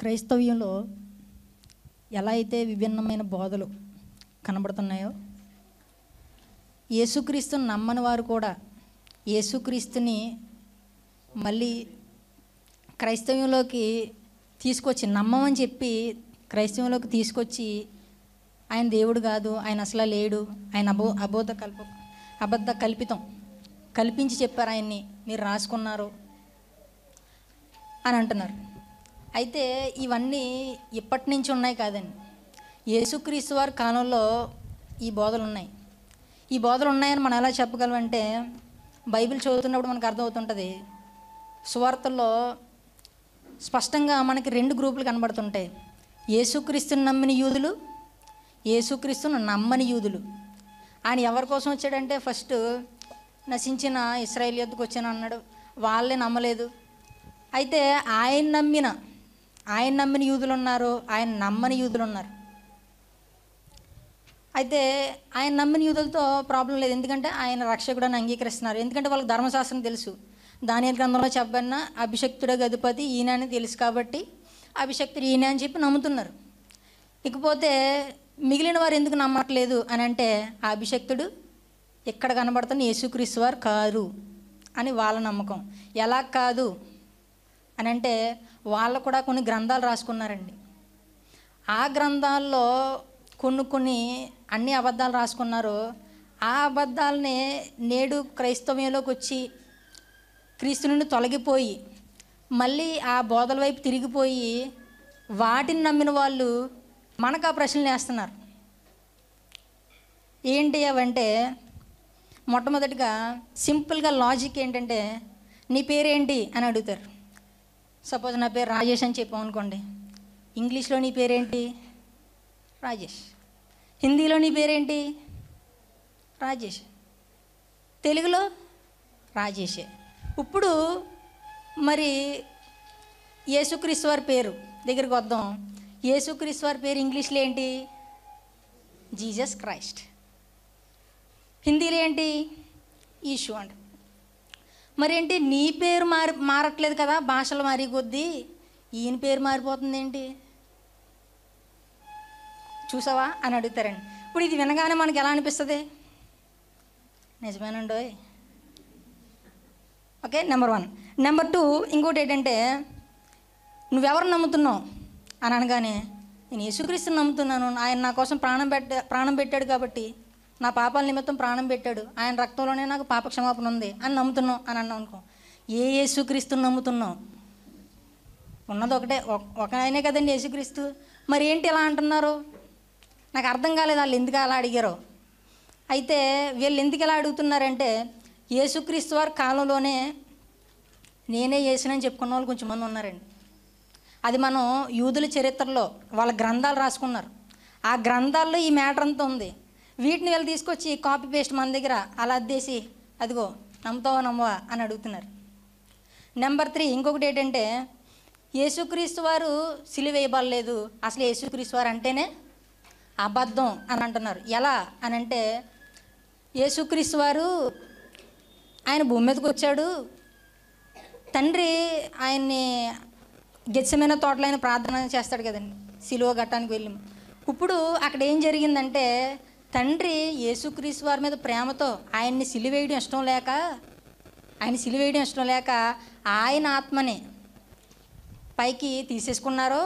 క్రైస్తవ్యంలో ఎలా అయితే విభిన్నమైన బోధలు కనబడుతున్నాయో యేసుక్రీస్తుని నమ్మని వారు కూడా యేసుక్రీస్తుని మళ్ళీ క్రైస్తవ్యంలోకి తీసుకొచ్చి నమ్మమని చెప్పి క్రైస్తవంలోకి తీసుకొచ్చి ఆయన దేవుడు కాదు ఆయన అసలు లేడు ఆయన అబో అబోధ కల్ప అబద్ధ కల్పితం కల్పించి చెప్పారు ఆయన్ని మీరు రాసుకున్నారు అని అంటున్నారు అయితే ఇవన్నీ ఇప్పటి నుంచి ఉన్నాయి కాదండి యేసుక్రీస్తు వారి కాలంలో ఈ బోధలు ఉన్నాయి ఈ బోధలు ఉన్నాయని మనం ఎలా చెప్పగలమంటే బైబిల్ చదువుతున్నప్పుడు మనకు అర్థమవుతుంటుంది సువార్తల్లో స్పష్టంగా మనకి రెండు గ్రూపులు కనబడుతుంటాయి యేసుక్రీస్తుని నమ్మిన యూదులు యేసుక్రీస్తును నమ్మని యూదులు ఆయన ఎవరి కోసం వచ్చాడంటే ఫస్ట్ నశించిన ఇస్రాయేల్ యొద్దకు వచ్చాను అన్నాడు వాళ్ళే నమ్మలేదు అయితే ఆయన నమ్మిన ఆయన నమ్మిన యూదులు ఉన్నారు ఆయన నమ్మని యూదులు ఉన్నారు అయితే ఆయన నమ్మిన యూదులతో ప్రాబ్లం లేదు ఎందుకంటే ఆయన రక్షకుడని అంగీకరిస్తున్నారు ఎందుకంటే వాళ్ళకి ధర్మశాస్త్రం తెలుసు దాని గ్రంథంలో చెప్పన్న అభిషక్తుడే గదిపతి ఈయన అని తెలుసు కాబట్టి అభిషక్తుడు ఈయన అని చెప్పి నమ్ముతున్నారు ఇకపోతే మిగిలిన వారు ఎందుకు నమ్మట్లేదు అని అంటే ఆ అభిషక్తుడు ఇక్కడ కనబడుతున్న యేసుక్రీస్తు వారు కారు అని వాళ్ళ నమ్మకం ఎలా కాదు అని అంటే వాళ్ళు కూడా కొన్ని గ్రంథాలు రాసుకున్నారండి ఆ గ్రంథాల్లో కొన్ని కొన్ని అన్ని అబద్ధాలు రాసుకున్నారు ఆ అబద్ధాలని నేడు క్రైస్తవ్యంలోకి వచ్చి క్రీస్తు నుండి తొలగిపోయి మళ్ళీ ఆ బోధల వైపు తిరిగిపోయి వాటిని నమ్మిన వాళ్ళు మనకు ఆ ప్రశ్నలు వేస్తున్నారు ఏంటి అవంటే మొట్టమొదటిగా సింపుల్గా లాజిక్ ఏంటంటే నీ పేరేంటి అని అడుగుతారు సపోజ్ నా పేరు రాజేష్ అని చెప్పాం అనుకోండి ఇంగ్లీష్లో నీ పేరేంటి రాజేష్ హిందీలో నీ పేరేంటి రాజేష్ తెలుగులో రాజేషే ఇప్పుడు మరి యేసుక్రీశ్వర్ పేరు దగ్గరికి వద్దాం యేసుక్రీశ్వర్ పేరు ఇంగ్లీష్లో ఏంటి జీసస్ క్రైస్ట్ హిందీలో ఏంటి ఈశు అంట మరేంటి నీ పేరు మారి మారట్లేదు కదా భాషలు మారి కొద్దీ ఈయన పేరు మారిపోతుంది ఏంటి చూసావా అని అడుగుతారండి ఇప్పుడు ఇది వినగానే మనకి ఎలా అనిపిస్తుంది నిజమేనండి okay number one number two ఇంకోటి ఏంటంటే నువ్వెవరు నమ్ముతున్నావు అని అనగానే నేను యేసుక్రీస్తుని నమ్ముతున్నాను ఆయన నా కోసం ప్రాణం పెట్ట ప్రాణం పెట్టాడు కాబట్టి నా పాపాల నిమిత్తం ప్రాణం పెట్టాడు ఆయన రక్తంలోనే నాకు పాప క్షమాపణ ఉంది అని నమ్ముతున్నాం అని అన్నాం అనుకో ఏ యేసుక్రీస్తుని నమ్ముతున్నాం ఉన్నది ఒకటే ఒక ఆయనే కదండి యేసుక్రీస్తు మరి ఏంటి ఇలా అంటున్నారు నాకు అర్థం కాలేదు వాళ్ళు ఎందుకు అలా అడిగారు అయితే వీళ్ళు ఎందుకు ఇలా అడుగుతున్నారంటే యేసుక్రీస్తు వారి కాలంలోనే నేనే చేసినని చెప్పుకున్న వాళ్ళు కొంచెం మంది ఉన్నారండి అది మనం యూదుల చరిత్రలో వాళ్ళ గ్రంథాలు రాసుకున్నారు ఆ గ్రంథాల్లో ఈ మ్యాటర్ అంతా ఉంది వీటిని వెళ్ళి తీసుకొచ్చి కాపీ పేస్ట్ మన దగ్గర అలా అద్దేసి అదిగో నమ్ముతావా నమ్మవా అని అడుగుతున్నారు నెంబర్ త్రీ ఇంకొకటి ఏంటంటే యేసుక్రీస్తు వారు సిలివేయబడలేదు అసలు యేసుక్రీస్తు వారు అంటేనే అబద్ధం అని అంటున్నారు ఎలా అని అంటే యేసుక్రీస్తు వారు ఆయన భూమి మీదకి వచ్చాడు తండ్రి ఆయన్ని గెచ్చమైన తోటలైన ప్రార్థన చేస్తాడు కదండి సిలువ ఘట్టానికి వెళ్ళి ఇప్పుడు అక్కడ ఏం జరిగిందంటే తండ్రి యేసుక్రీస్తు వారి మీద ప్రేమతో ఆయన్ని సిలివేయడం ఇష్టం లేక ఆయన సిలివేయడం ఇష్టం లేక ఆయన ఆత్మని పైకి తీసేసుకున్నారు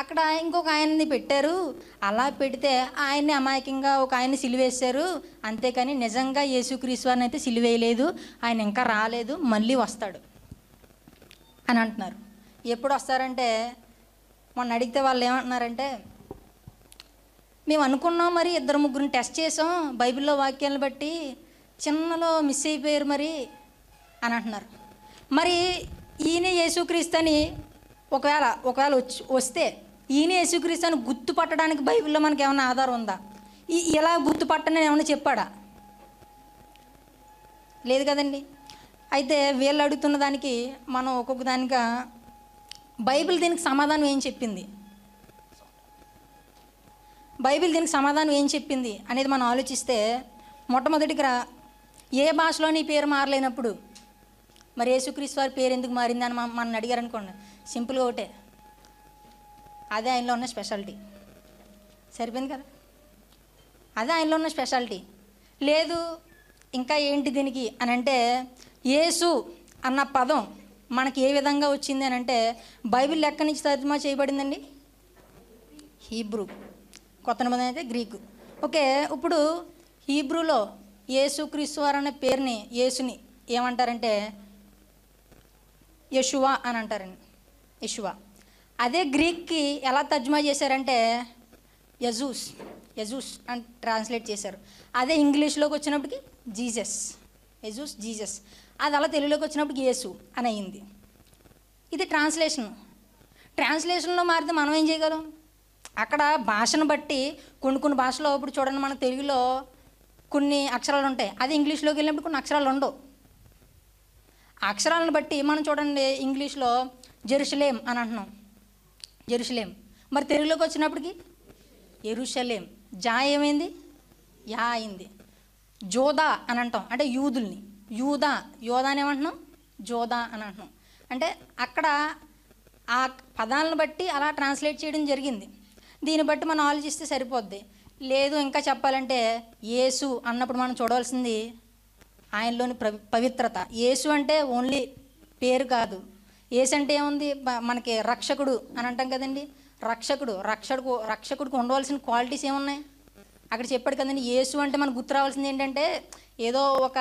అక్కడ ఇంకొక ఆయన్ని పెట్టారు అలా పెడితే ఆయన్ని అమాయకంగా ఒక ఆయన్ని సిలివేశారు అంతేకాని నిజంగా యేసుక్రీస్ వారిని అయితే సిలివేయలేదు ఆయన ఇంకా రాలేదు మళ్ళీ వస్తాడు అని అంటున్నారు ఎప్పుడు వస్తారంటే మొన్న అడిగితే వాళ్ళు ఏమంటున్నారంటే మేము అనుకున్నాం మరి ఇద్దరు ముగ్గురిని టెస్ట్ చేసాం బైబిల్లో వాక్యాలను బట్టి చిన్నలో మిస్ అయిపోయారు మరి అని అంటున్నారు మరి ఈయన అని ఒకవేళ ఒకవేళ వచ్చి వస్తే ఈయన అని గుర్తుపట్టడానికి బైబిల్లో మనకి ఏమైనా ఆధారం ఉందా ఈ ఇలా గుర్తుపట్టని ఏమైనా చెప్పాడా లేదు కదండి అయితే వీళ్ళు అడుగుతున్న దానికి మనం ఒక్కొక్క దానిగా బైబిల్ దీనికి సమాధానం ఏం చెప్పింది బైబిల్ దీనికి సమాధానం ఏం చెప్పింది అనేది మనం ఆలోచిస్తే మొట్టమొదటిగా ఏ భాషలో నీ పేరు మారలేనప్పుడు మరి యేసుక్రీస్తు వారి పేరు ఎందుకు మారింది అని మనం అడిగారు అనుకోండి సింపుల్గా ఒకటే అదే ఆయనలో ఉన్న స్పెషాలిటీ సరిపోయింది కదా అదే ఆయనలో ఉన్న స్పెషాలిటీ లేదు ఇంకా ఏంటి దీనికి అని అంటే యేసు అన్న పదం మనకి ఏ విధంగా వచ్చింది అని అంటే బైబిల్ లెక్క నుంచి తర్జుమా చేయబడిందండి హీబ్రూ కొత్త నిబంధన అయితే గ్రీకు ఓకే ఇప్పుడు హీబ్రూలో యేసుక్రీస్తు వారు అనే పేరుని యేసుని ఏమంటారంటే యశువా అని అంటారండి యశువా అదే గ్రీక్కి ఎలా తర్జుమా చేశారంటే యజూస్ యజూస్ అని ట్రాన్స్లేట్ చేశారు అదే ఇంగ్లీష్లోకి వచ్చినప్పటికి జీజస్ యజూస్ జీజస్ అది అలా తెలుగులోకి వచ్చినప్పటికి యేసు అని అయింది ఇది ట్రాన్స్లేషన్ ట్రాన్స్లేషన్లో మారితే మనం ఏం చేయగలం అక్కడ భాషను బట్టి కొన్ని కొన్ని భాషలో ఇప్పుడు చూడండి మన తెలుగులో కొన్ని అక్షరాలు ఉంటాయి అది ఇంగ్లీష్లోకి వెళ్ళినప్పుడు కొన్ని అక్షరాలు ఉండవు అక్షరాలను బట్టి మనం చూడండి ఇంగ్లీష్లో జెరుషలేం అని అంటున్నాం జెరుషలేం మరి తెలుగులోకి వచ్చినప్పటికి ఎరుషలేం జా ఏమైంది యా అయింది జోదా అని అంటాం అంటే యూదుల్ని యూదా యోదా అని ఏమంటున్నాం జోదా అని అంటున్నాం అంటే అక్కడ ఆ పదాలను బట్టి అలా ట్రాన్స్లేట్ చేయడం జరిగింది దీన్ని బట్టి మనం ఆలోచిస్తే సరిపోద్ది లేదు ఇంకా చెప్పాలంటే యేసు అన్నప్పుడు మనం చూడవలసింది ఆయనలోని పవిత్రత యేసు అంటే ఓన్లీ పేరు కాదు యేసు అంటే ఏముంది మనకి రక్షకుడు అని అంటాం కదండి రక్షకుడు రక్షకుడు రక్షకుడికి ఉండవలసిన క్వాలిటీస్ ఏమున్నాయి అక్కడ చెప్పాడు కదండి యేసు అంటే మనకు గుర్తు రావాల్సింది ఏంటంటే ఏదో ఒక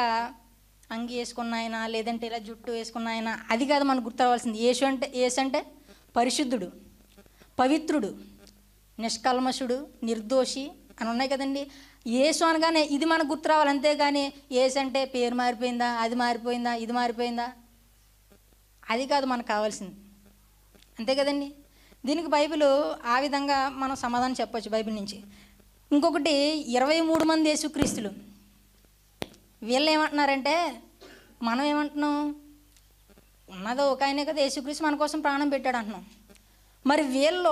అంగి వేసుకున్న ఆయన లేదంటే ఇలా జుట్టు వేసుకున్న ఆయన అది కాదు మనకు గుర్తు రావాల్సింది యేసు అంటే యేసు అంటే పరిశుద్ధుడు పవిత్రుడు నిష్కల్మషుడు నిర్దోషి అని ఉన్నాయి కదండి ఏసు అనగానే ఇది మనకు గుర్తు రావాలి అంతేగాని ఏసు అంటే పేరు మారిపోయిందా అది మారిపోయిందా ఇది మారిపోయిందా అది కాదు మనకు కావాల్సింది అంతే కదండి దీనికి బైబిల్ ఆ విధంగా మనం సమాధానం చెప్పవచ్చు బైబిల్ నుంచి ఇంకొకటి ఇరవై మూడు మంది యేసుక్రీస్తులు వీళ్ళు ఏమంటున్నారంటే మనం ఏమంటున్నాం ఉన్నదో ఒక ఆయనే కదా యేసుక్రీస్తు మన కోసం ప్రాణం పెట్టాడు అంటున్నాం మరి వీళ్ళు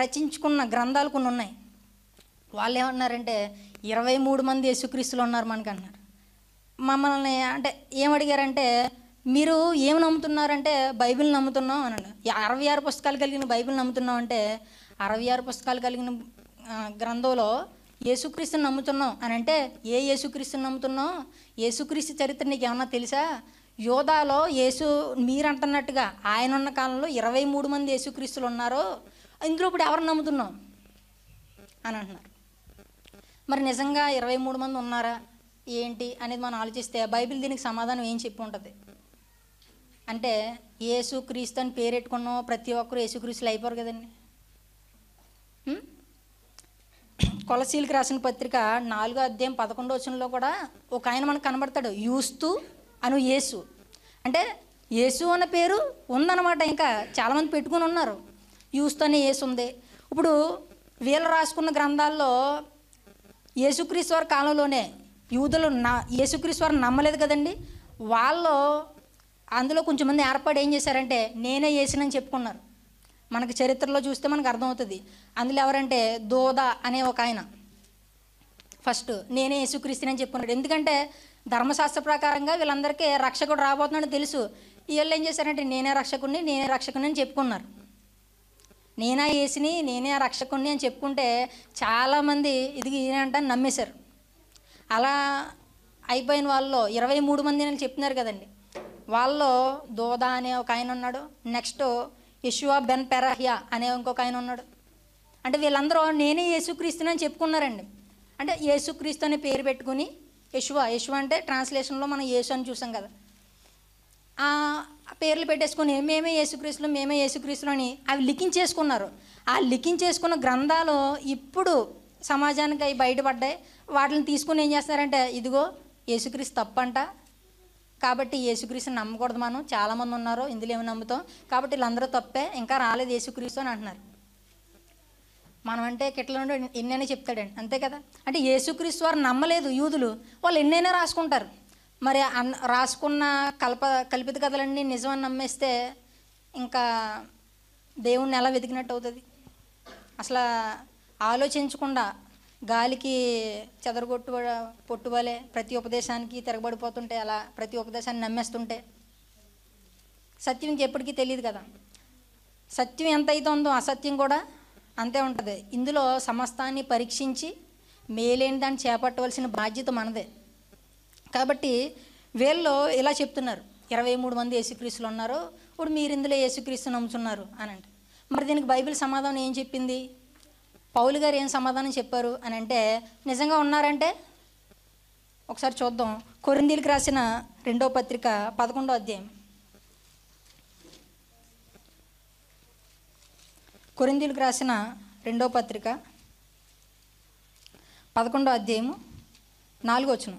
రచించుకున్న గ్రంథాలు కొన్ని ఉన్నాయి వాళ్ళు ఏమన్నారంటే ఇరవై మూడు మంది యేసుక్రీస్తులు ఉన్నారు మనకు అన్నారు మమ్మల్ని అంటే ఏమడిగారంటే మీరు ఏం నమ్ముతున్నారంటే బైబిల్ నమ్ముతున్నాం అన్నాడు అరవై ఆరు పుస్తకాలు కలిగిన బైబిల్ నమ్ముతున్నాం అంటే అరవై ఆరు పుస్తకాలు కలిగిన గ్రంథంలో యేసుక్రీస్తుని నమ్ముతున్నాం అని అంటే ఏ యేసుక్రీస్తుని నమ్ముతున్నాం యేసుక్రీస్తు చరిత్ర నీకు ఏమన్నా తెలుసా యోధాలో యేసు మీరు అంటున్నట్టుగా ఆయన ఉన్న కాలంలో ఇరవై మూడు మంది యేసుక్రీస్తులు ఉన్నారో ఇందులో ఇప్పుడు ఎవరు నమ్ముతున్నాం అని అంటున్నారు మరి నిజంగా ఇరవై మూడు మంది ఉన్నారా ఏంటి అనేది మనం ఆలోచిస్తే బైబిల్ దీనికి సమాధానం ఏం చెప్పి ఉంటుంది అంటే క్రీస్తు అని పేరెట్టుకున్నాం ప్రతి ఒక్కరు యేసుక్రీస్తులు అయిపోరు కదండి కొలసీలకు రాసిన పత్రిక నాలుగో అధ్యాయం పదకొండో వచ్చినలో కూడా ఒక ఆయన మనకు కనబడతాడు యూస్తూ అను యేసు అంటే యేసు అనే పేరు ఉందన్నమాట ఇంకా చాలామంది పెట్టుకుని ఉన్నారు యూస్తోనే యేసు ఉంది ఇప్పుడు వీళ్ళు రాసుకున్న గ్రంథాల్లో యేసుక్రీశ్వర కాలంలోనే యూదులు నా యేసుక్రీశ్వరం నమ్మలేదు కదండి వాళ్ళు అందులో కొంచెం మంది ఏర్పాటు ఏం చేశారంటే నేనే వేసినని చెప్పుకున్నారు మనకు చరిత్రలో చూస్తే మనకు అర్థమవుతుంది అందులో ఎవరంటే దోద అనే ఒక ఆయన ఫస్ట్ నేనే యేసుక్రీస్తుని అని చెప్పుకున్నాడు ఎందుకంటే ధర్మశాస్త్ర ప్రకారంగా వీళ్ళందరికీ రక్షకుడు రాబోతున్నాడని తెలుసు వీళ్ళు ఏం చేశారంటే నేనే రక్షకుడిని నేనే రక్షకుని అని చెప్పుకున్నారు నేనా వేసిని నేనే రక్షకుణ్ణి అని చెప్పుకుంటే చాలామంది ఇది ఈయనంట నమ్మేశారు అలా అయిపోయిన వాళ్ళు ఇరవై మూడు మంది నేను చెప్తున్నారు కదండి వాళ్ళు దోదా అనే ఒక ఆయన ఉన్నాడు నెక్స్ట్ యశువా బెన్ పెరహియా అనే ఇంకొక ఆయన ఉన్నాడు అంటే వీళ్ళందరూ నేనే యేసుక్రీస్తుని అని చెప్పుకున్నారండి అంటే యేసుక్రీస్తు అనే పేరు పెట్టుకుని యశువ యశువ అంటే ట్రాన్స్లేషన్లో మనం యేసు అని చూసాం కదా ఆ పేర్లు పెట్టేసుకుని మేమే యేసుక్రీస్తులు మేమే యేసుక్రీస్తులు అని అవి లిఖించేసుకున్నారు ఆ లిఖించేసుకున్న గ్రంథాలు ఇప్పుడు సమాజానికి అవి బయటపడ్డాయి వాటిని తీసుకుని ఏం చేస్తారంటే ఇదిగో యేసుక్రీస్తు తప్పంట కాబట్టి యేసుక్రీస్తుని నమ్మకూడదు మనం చాలామంది ఉన్నారు ఇందులో ఏమి నమ్ముతాం కాబట్టి వీళ్ళందరూ తప్పే ఇంకా రాలేదు యేసుక్రీస్తు అని అంటున్నారు మనం అంటే నుండి ఎన్నైనా చెప్తాడండి అంతే కదా అంటే యేసుక్రీస్తు వారు నమ్మలేదు యూదులు వాళ్ళు ఎన్నైనా రాసుకుంటారు మరి అన్ రాసుకున్న కల్ప కల్పిత కథలన్నీ నిజమని నమ్మేస్తే ఇంకా దేవుణ్ణి ఎలా వెతికినట్టు అవుతుంది అసలు ఆలోచించకుండా గాలికి చెదరగొట్టు పొట్టువలే ప్రతి ఉపదేశానికి తిరగబడిపోతుంటే అలా ప్రతి ఉపదేశాన్ని నమ్మేస్తుంటే సత్యం ఎప్పటికీ తెలియదు కదా సత్యం ఎంత అవుతుందో అసత్యం కూడా అంతే ఉంటుంది ఇందులో సమస్తాన్ని పరీక్షించి మేలేని దాన్ని చేపట్టవలసిన బాధ్యత మనదే కాబట్టి వీళ్ళు ఇలా చెప్తున్నారు ఇరవై మూడు మంది యేసుక్రీస్తులు ఉన్నారు ఇప్పుడు మీరు ఇందులో యేసుక్రీస్తు నమ్ముతున్నారు అని అంటే మరి దీనికి బైబిల్ సమాధానం ఏం చెప్పింది పౌలు గారు ఏం సమాధానం చెప్పారు అని అంటే నిజంగా ఉన్నారంటే ఒకసారి చూద్దాం కొరిందీలకు రాసిన రెండో పత్రిక పదకొండో అధ్యాయం కొరిందీలకు రాసిన రెండో పత్రిక పదకొండో అధ్యాయము వచ్చును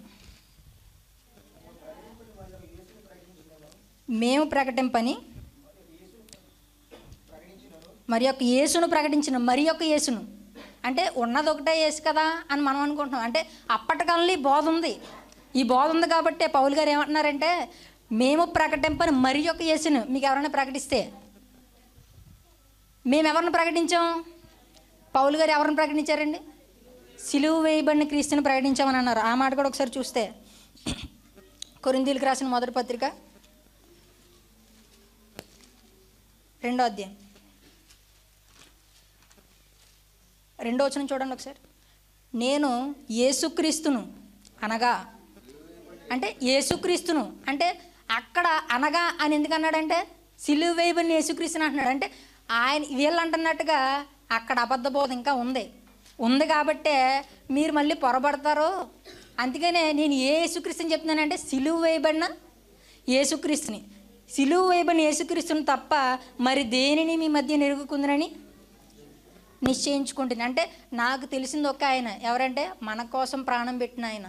మేము ప్రకటింపని మరి యొక్క యేసును ప్రకటించిన మరి యొక్క యేసును అంటే ఉన్నది ఒకటే యేసు కదా అని మనం అనుకుంటున్నాం అంటే అప్పటికాలంలో ఈ బోధ ఉంది ఈ బోధ ఉంది కాబట్టి పౌల్ గారు ఏమంటున్నారంటే మేము ప్రకటింపని మరి యొక్క యేసును మీకు ఎవరైనా ప్రకటిస్తే మేము ఎవరిని ప్రకటించాం పౌలు గారు ఎవరిని ప్రకటించారండి సిలువు వేయబడిన క్రీస్తుని ప్రకటించామని అన్నారు ఆ మాట కూడా ఒకసారి చూస్తే కొరిందీలకు రాసిన మొదటి పత్రిక రెండో అధ్యాయం రెండో వచ్చిన చూడండి ఒకసారి నేను యేసుక్రీస్తును అనగా అంటే యేసుక్రీస్తును అంటే అక్కడ అనగా అని ఎందుకన్నాడంటే సిలువు వేయబడిన యేసుక్రీస్తుని అంటున్నాడు అంటే ఆయన వీళ్ళు అంటున్నట్టుగా అక్కడ అబద్ధ బోధ ఇంకా ఉంది ఉంది కాబట్టే మీరు మళ్ళీ పొరబడతారు అందుకనే నేను ఏ యేసుక్రీస్తుని చెప్తున్నానంటే సిలువు వేయబడిన యేసుక్రీస్తుని సిలువు వేయబడిన యేసుక్రీస్తుని తప్ప మరి దేనిని మీ మధ్య నిరుగుకుందనని నిశ్చయించుకుంటుంది అంటే నాకు తెలిసింది ఒక ఆయన ఎవరంటే మన కోసం ప్రాణం పెట్టిన ఆయన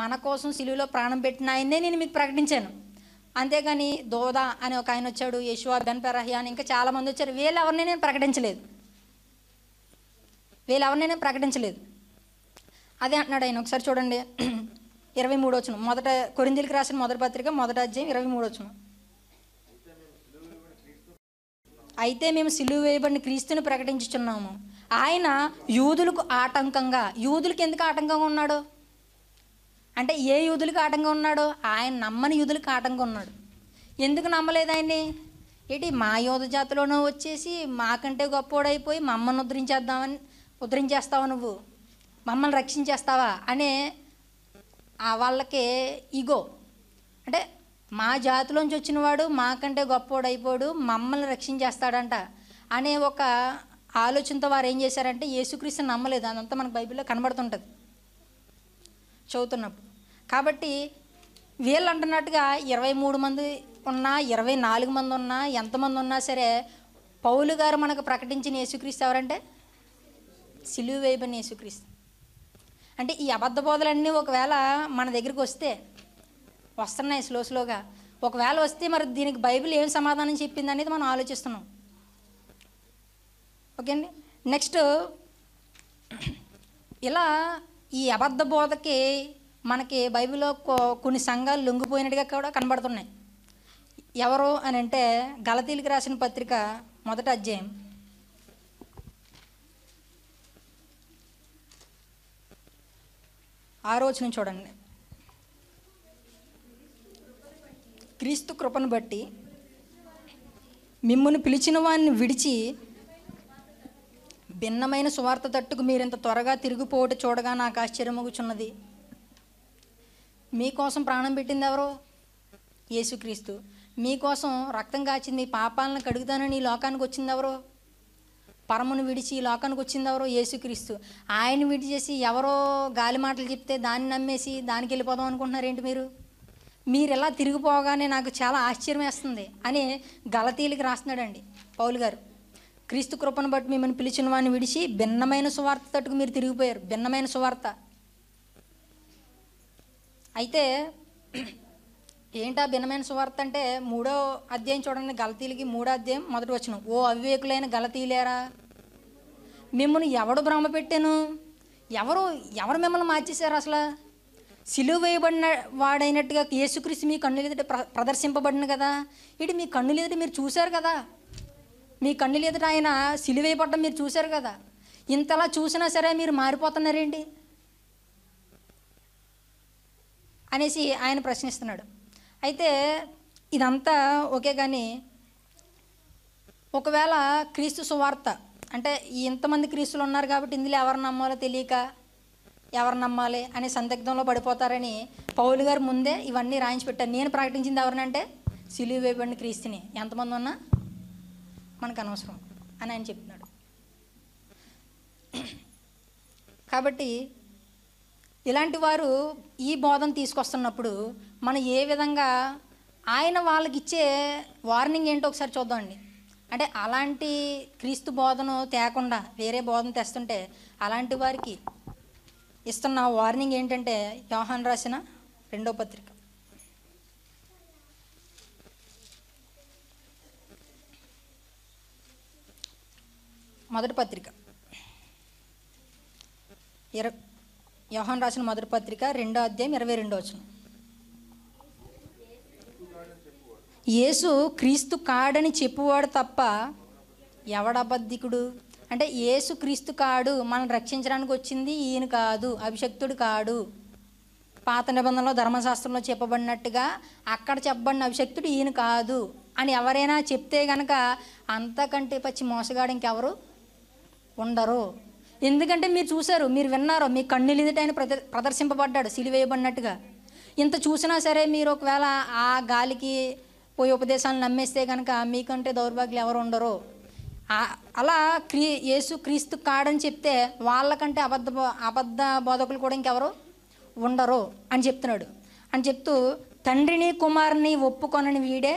మన కోసం సిలువులో ప్రాణం పెట్టిన ఆయనే నేను మీకు ప్రకటించాను అంతేగాని దోదా అని ఒక ఆయన వచ్చాడు యశ్వర్ధన్ పెరహ్యా అని ఇంకా చాలామంది వచ్చారు వీళ్ళు ఎవరిని నేను ప్రకటించలేదు వీళ్ళు ఎవరిని నేను ప్రకటించలేదు అదే అంటున్నాడు ఆయన ఒకసారి చూడండి ఇరవై మూడు వచ్చును మొదట కొరిందీలకి రాసిన మొదటి పత్రిక మొదట అధ్యయం ఇరవై మూడు వచ్చును అయితే మేము సిలువు వేయబడిన క్రీస్తుని ప్రకటించుచున్నాము ఆయన యూదులకు ఆటంకంగా యూదులకు ఎందుకు ఆటంకంగా ఉన్నాడు అంటే ఏ యూదులకు ఆటంకం ఉన్నాడు ఆయన నమ్మని యూదులకు ఆటంకం ఉన్నాడు ఎందుకు నమ్మలేదు ఆయన్ని ఏంటి మా యోధ జాతిలోనూ వచ్చేసి మాకంటే గొప్పోడైపోయి మమ్మల్ని ఉద్ధరించేద్దామని ఉద్ధరించేస్తావు నువ్వు మమ్మల్ని రక్షించేస్తావా అనే వాళ్ళకి ఇగో అంటే మా జాతిలోంచి వచ్చినవాడు మాకంటే గొప్పోడైపోడు మమ్మల్ని రక్షించేస్తాడంట అనే ఒక ఆలోచనతో వారు ఏం చేశారంటే యేసుక్రీస్తుని నమ్మలేదు అదంతా మనకు బైబిల్లో కనబడుతుంటుంది చదువుతున్నప్పుడు కాబట్టి వీళ్ళు అంటున్నట్టుగా ఇరవై మూడు మంది ఉన్నా ఇరవై నాలుగు మంది ఉన్నా ఎంతమంది ఉన్నా సరే పౌలు గారు మనకు ప్రకటించిన యేసుక్రీస్తు ఎవరంటే సిలువు వేయబడిన యేసుక్రీస్తు అంటే ఈ అబద్ధ బోధలన్నీ ఒకవేళ మన దగ్గరికి వస్తే వస్తున్నాయి స్లో స్లోగా ఒకవేళ వస్తే మరి దీనికి బైబిల్ ఏం సమాధానం చెప్పింది అనేది మనం ఆలోచిస్తున్నాం ఓకే అండి నెక్స్ట్ ఇలా ఈ అబద్ధ బోధకి మనకి బైబిల్లో కొన్ని సంఘాలు లొంగిపోయినట్టుగా కూడా కనబడుతున్నాయి ఎవరు అని అంటే గలతీలికి రాసిన పత్రిక మొదట అధ్యాయం ఆరో వచ్చిన చూడండి క్రీస్తు కృపను బట్టి మిమ్మల్ని పిలిచిన వాడిని విడిచి భిన్నమైన సువార్త తట్టుకు మీరింత త్వరగా తిరిగిపోవట చూడగా నాకు ఆశ్చర్యమగుచున్నది మీకోసం ప్రాణం పెట్టింది ఎవరు యేసుక్రీస్తు మీకోసం రక్తం కాచింది పాపాలను కడుగుతానని ఈ లోకానికి వచ్చింది ఎవరు పరమును విడిచి ఈ లోకానికి వచ్చింది ఎవరో యేసుక్రీస్తు ఆయన విడిచేసి ఎవరో గాలి మాటలు చెప్తే దాన్ని నమ్మేసి దానికి వెళ్ళిపోదాం అనుకుంటున్నారేంటి మీరు మీరు ఎలా తిరిగిపోగానే నాకు చాలా ఆశ్చర్యం వేస్తుంది అని గలతీలకి రాస్తున్నాడండి పౌలు గారు క్రీస్తు కృపను బట్టి మిమ్మల్ని పిలిచిన వాడిని విడిచి భిన్నమైన సువార్త తట్టుకు మీరు తిరిగిపోయారు భిన్నమైన సువార్త అయితే ఏంటా భిన్నమైన సువార్త అంటే మూడో అధ్యాయం చూడండి గలతీలకి మూడో అధ్యాయం మొదటి వచ్చిన ఓ అవివేకులైన గలతీలేరా మిమ్మల్ని ఎవడు భ్రమ పెట్టాను ఎవరు ఎవరు మిమ్మల్ని మార్చేశారు అసలు సిలువ వేయబడిన వాడైనట్టుగా యేసుక్రీస్తు మీ కన్నుల ఎదుట ప్రదర్శింపబడిన కదా ఇటు మీ కన్నులు ఎదుట మీరు చూశారు కదా మీ కన్నులు ఎదుట ఆయన సిలువ మీరు చూశారు కదా ఇంతలా చూసినా సరే మీరు మారిపోతున్నారేంటి అనేసి ఆయన ప్రశ్నిస్తున్నాడు అయితే ఇదంతా ఓకే కానీ ఒకవేళ క్రీస్తు సువార్త అంటే ఇంతమంది క్రీస్తులు ఉన్నారు కాబట్టి ఇందులో ఎవరు నమ్మాలో తెలియక ఎవరు నమ్మాలి అనే సందిగ్ధంలో పడిపోతారని పౌలు గారు ముందే ఇవన్నీ రాయించి పెట్టారు నేను ప్రకటించింది ఎవరినంటే సిలువు వేయబడిన క్రీస్తుని ఎంతమంది ఉన్నా మనకు అనవసరం అని ఆయన చెప్తున్నాడు కాబట్టి ఇలాంటి వారు ఈ బోధన తీసుకొస్తున్నప్పుడు మనం ఏ విధంగా ఆయన వాళ్ళకి ఇచ్చే వార్నింగ్ ఏంటో ఒకసారి చూద్దామండి అంటే అలాంటి క్రీస్తు బోధను తేకుండా వేరే బోధన తెస్తుంటే అలాంటి వారికి ఇస్తున్న వార్నింగ్ ఏంటంటే యోహన్ రాసిన రెండో పత్రిక మొదటి పత్రిక ఇరవై యోహాన్ రాసిన మొదటి పత్రిక రెండో అధ్యాయం ఇరవై రెండో వచ్చిన యేసు క్రీస్తు కాడని చెప్పువాడు తప్ప ఎవడబద్ధికుడు అంటే యేసు క్రీస్తు కాడు మనం రక్షించడానికి వచ్చింది ఈయన కాదు అభిషక్తుడు కాడు పాత నిబంధనలో ధర్మశాస్త్రంలో చెప్పబడినట్టుగా అక్కడ చెప్పబడిన అభిషక్తుడు ఈయన కాదు అని ఎవరైనా చెప్తే గనక అంతకంటే పచ్చి మోసగాడు ఇంకెవరు ఉండరు ఎందుకంటే మీరు చూశారు మీరు విన్నారు మీ కన్నులిందుట ఆయన ప్రద ప్రదర్శింపబడ్డాడు సిలివేయబడినట్టుగా ఇంత చూసినా సరే మీరు ఒకవేళ ఆ గాలికి పోయి ఉపదేశాలను నమ్మేస్తే కనుక మీకంటే దౌర్భాగ్యులు ఎవరు ఉండరు అలా క్రీ యేసు క్రీస్తు కాడని చెప్తే వాళ్ళకంటే అబద్ధ అబద్ధ బోధకులు కూడా ఇంకెవరు ఉండరు అని చెప్తున్నాడు అని చెప్తూ తండ్రిని కుమారుని ఒప్పుకొనని వీడే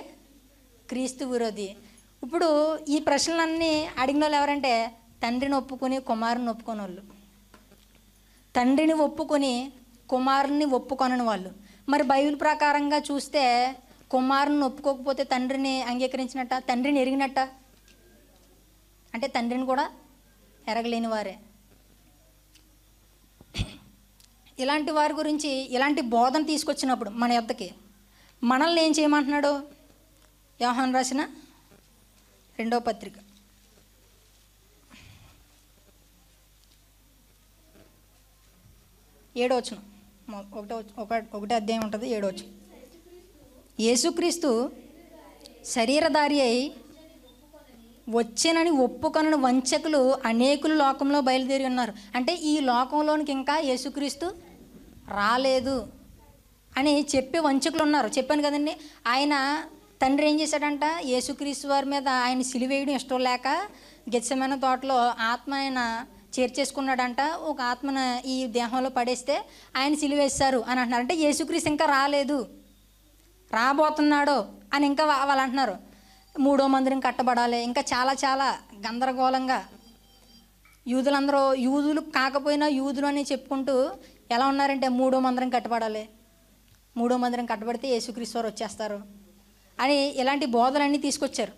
క్రీస్తు విరోధి ఇప్పుడు ఈ ప్రశ్నలన్నీ అడిగిన వాళ్ళు ఎవరంటే తండ్రిని ఒప్పుకొని కుమారుని ఒప్పుకొని వాళ్ళు తండ్రిని ఒప్పుకొని కుమారుని ఒప్పుకొనని వాళ్ళు మరి బైబిల్ ప్రకారంగా చూస్తే కుమారుని ఒప్పుకోకపోతే తండ్రిని అంగీకరించినట్ట తండ్రిని ఎరిగినట్ట అంటే తండ్రిని కూడా ఎరగలేని వారే ఇలాంటి వారి గురించి ఇలాంటి బోధన తీసుకొచ్చినప్పుడు మన యొద్దకి మనల్ని ఏం చేయమంటున్నాడు యోహాన్ రాసిన రెండో పత్రిక ఏడవచ్చున ఒకటో ఒక అధ్యాయం ఉంటుంది ఏడవచ్చు యేసుక్రీస్తు శరీరధారి అయి వచ్చేనని ఒప్పుకొనని వంచకులు అనేకులు లోకంలో బయలుదేరి ఉన్నారు అంటే ఈ లోకంలోనికి ఇంకా యేసుక్రీస్తు రాలేదు అని చెప్పే వంచకులు ఉన్నారు చెప్పాను కదండి ఆయన తండ్రి ఏం చేశాడంట యేసుక్రీస్తు వారి మీద ఆయన సిలివేయడం ఇష్టం లేక గెచ్చమైన తోటలో ఆత్మ ఆయన చేర్చేసుకున్నాడంట ఒక ఆత్మను ఈ దేహంలో పడేస్తే ఆయన సిలివేస్తారు అని అంటున్నారు అంటే యేసుక్రీస్ ఇంకా రాలేదు రాబోతున్నాడో అని ఇంకా వాళ్ళు అంటున్నారు మూడో మందిరం కట్టబడాలి ఇంకా చాలా చాలా గందరగోళంగా యూదులందరూ యూదులు కాకపోయినా యూదులు అని చెప్పుకుంటూ ఎలా ఉన్నారంటే మూడో మందిరం కట్టబడాలి మూడో మందిరం కట్టబడితే యేసుక్రీశ్వరు వచ్చేస్తారు అని ఇలాంటి బోధలన్నీ తీసుకొచ్చారు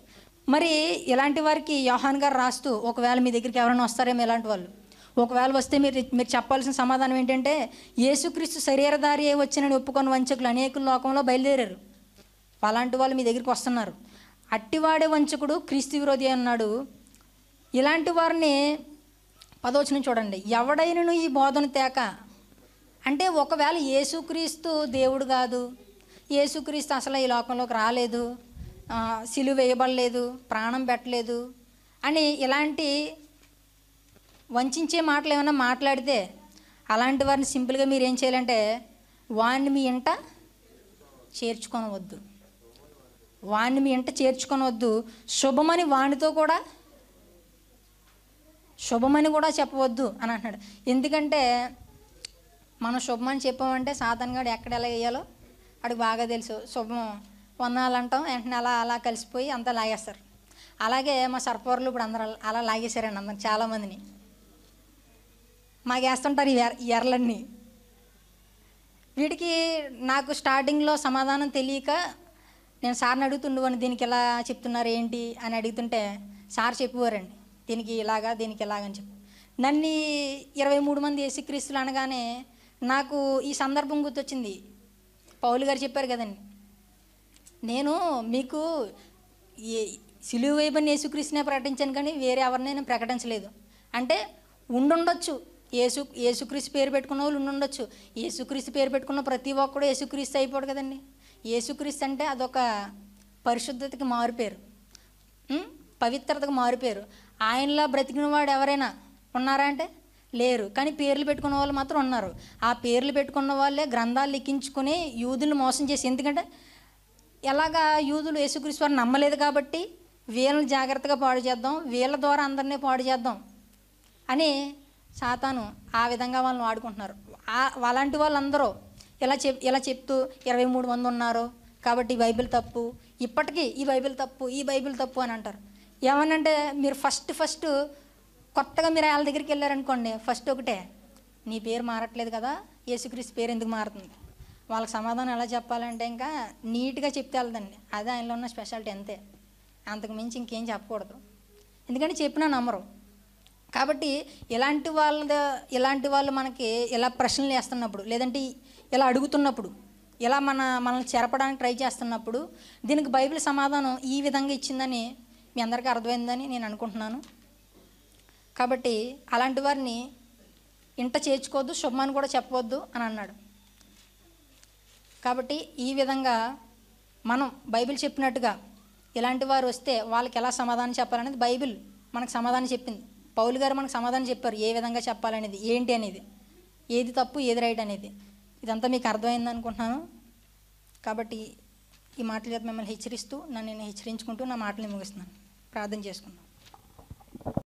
మరి ఇలాంటి వారికి యోహాన్ గారు రాస్తూ ఒకవేళ మీ దగ్గరికి ఎవరైనా వస్తారేమో ఇలాంటి వాళ్ళు ఒకవేళ వస్తే మీరు మీరు చెప్పాల్సిన సమాధానం ఏంటంటే యేసుక్రీస్తు శరీరధారి వచ్చినని ఒప్పుకొని వంచకులు అనేక లోకంలో బయలుదేరారు అలాంటి వాళ్ళు మీ దగ్గరికి వస్తున్నారు అట్టివాడే వంచకుడు క్రీస్తు విరోధి అన్నాడు ఇలాంటి వారిని పదోచనం చూడండి ఎవడైనను ఈ బోధన తేక అంటే ఒకవేళ యేసుక్రీస్తు దేవుడు కాదు యేసుక్రీస్తు అసలు ఈ లోకంలోకి రాలేదు సిలువ వేయబడలేదు ప్రాణం పెట్టలేదు అని ఇలాంటి వంచే మాటలు ఏమైనా మాట్లాడితే అలాంటి వారిని సింపుల్గా మీరు ఏం చేయాలంటే వాణ్ణి మీ ఇంట చేర్చుకొనవద్దు వాణ్ణి మీ ఇంట చేర్చుకొనవద్దు శుభమని వాణితో కూడా శుభమని కూడా చెప్పవద్దు అని అంటున్నాడు ఎందుకంటే మనం శుభమని చెప్పామంటే సాధారణంగా ఎక్కడ ఎలా వేయాలో వాడికి బాగా తెలుసు శుభం అంటాం వెంటనే అలా అలా కలిసిపోయి అంతా లాగేస్తారు అలాగే మా సర్పవర్లు ఇప్పుడు అందరు అలా లాగేశారండి అందరు చాలామందిని మాకు వేస్తుంటారు ఈ ఎర్రలన్నీ వీటికి నాకు స్టార్టింగ్లో సమాధానం తెలియక నేను సార్ని అడుగుతుండేవాడిని దీనికి ఎలా చెప్తున్నారు ఏంటి అని అడుగుతుంటే సార్ చెప్పేవారండి దీనికి ఇలాగా దీనికి ఇలాగని చెప్పి నన్ను ఇరవై మూడు మంది క్రీస్తులు అనగానే నాకు ఈ సందర్భం గుర్తొచ్చింది పౌలు గారు చెప్పారు కదండి నేను మీకు సిలువు వైపుని యేసుక్రీస్తునే ప్రకటించాను కానీ వేరే ఎవరినైనా ప్రకటించలేదు అంటే ఉండుండొచ్చు యేసు యేసుక్రీస్తు పేరు పెట్టుకున్న వాళ్ళు ఉండుండొచ్చు యేసుక్రీస్తు పేరు పెట్టుకున్న ప్రతి ఒక్కడు యేసుక్రీస్తు అయిపోడు కదండి యేసుక్రీస్తు అంటే అదొక పరిశుద్ధతకి మారుపేరు పవిత్రతకు మారుపేరు ఆయనలా బ్రతికిన వాడు ఎవరైనా ఉన్నారా అంటే లేరు కానీ పేర్లు పెట్టుకున్న వాళ్ళు మాత్రం ఉన్నారు ఆ పేర్లు పెట్టుకున్న వాళ్ళే గ్రంథాలు లిఖించుకుని యూదుల్ని మోసం చేసి ఎందుకంటే ఎలాగా యూదులు యేసుక్రీశ్వరిని నమ్మలేదు కాబట్టి వీళ్ళని జాగ్రత్తగా పాడు చేద్దాం వీళ్ళ ద్వారా అందరినీ పాడు చేద్దాం అని సాతాను ఆ విధంగా వాళ్ళని వాడుకుంటున్నారు అలాంటి వాళ్ళందరూ ఇలా చెప్ ఇలా చెప్తూ ఇరవై మూడు మంది ఉన్నారు కాబట్టి ఈ బైబిల్ తప్పు ఇప్పటికీ ఈ బైబిల్ తప్పు ఈ బైబిల్ తప్పు అని అంటారు ఏమనంటే మీరు ఫస్ట్ ఫస్ట్ కొత్తగా మీరు వాళ్ళ దగ్గరికి వెళ్ళారనుకోండి ఫస్ట్ ఒకటే నీ పేరు మారట్లేదు కదా యేసుక్రీస్తు పేరు ఎందుకు మారుతుంది వాళ్ళకి సమాధానం ఎలా చెప్పాలంటే ఇంకా నీట్గా చెప్తే వెళ్దండి అదే ఆయనలో ఉన్న స్పెషాలిటీ అంతే అంతకు మించి ఇంకేం చెప్పకూడదు ఎందుకంటే చెప్పినా నమ్మరు కాబట్టి ఇలాంటి వాళ్ళ ఇలాంటి వాళ్ళు మనకి ఇలా ప్రశ్నలు వేస్తున్నప్పుడు లేదంటే ఇలా అడుగుతున్నప్పుడు ఇలా మన మనల్ని చెరపడానికి ట్రై చేస్తున్నప్పుడు దీనికి బైబిల్ సమాధానం ఈ విధంగా ఇచ్చిందని మీ అందరికీ అర్థమైందని నేను అనుకుంటున్నాను కాబట్టి అలాంటి వారిని ఇంట చేర్చుకోవద్దు శుభమాన్ని కూడా చెప్పవద్దు అని అన్నాడు కాబట్టి ఈ విధంగా మనం బైబిల్ చెప్పినట్టుగా ఇలాంటి వారు వస్తే వాళ్ళకి ఎలా సమాధానం చెప్పాలనేది బైబిల్ మనకు సమాధానం చెప్పింది పౌలు గారు మనకు సమాధానం చెప్పారు ఏ విధంగా చెప్పాలనేది ఏంటి అనేది ఏది తప్పు ఏది రైట్ అనేది ఇదంతా మీకు అర్థమైంది అనుకుంటున్నాను కాబట్టి ఈ మాటల చేత మిమ్మల్ని హెచ్చరిస్తూ నన్ను నేను హెచ్చరించుకుంటూ నా మాటలు ముగిస్తున్నాను ప్రార్థన చేసుకున్నాను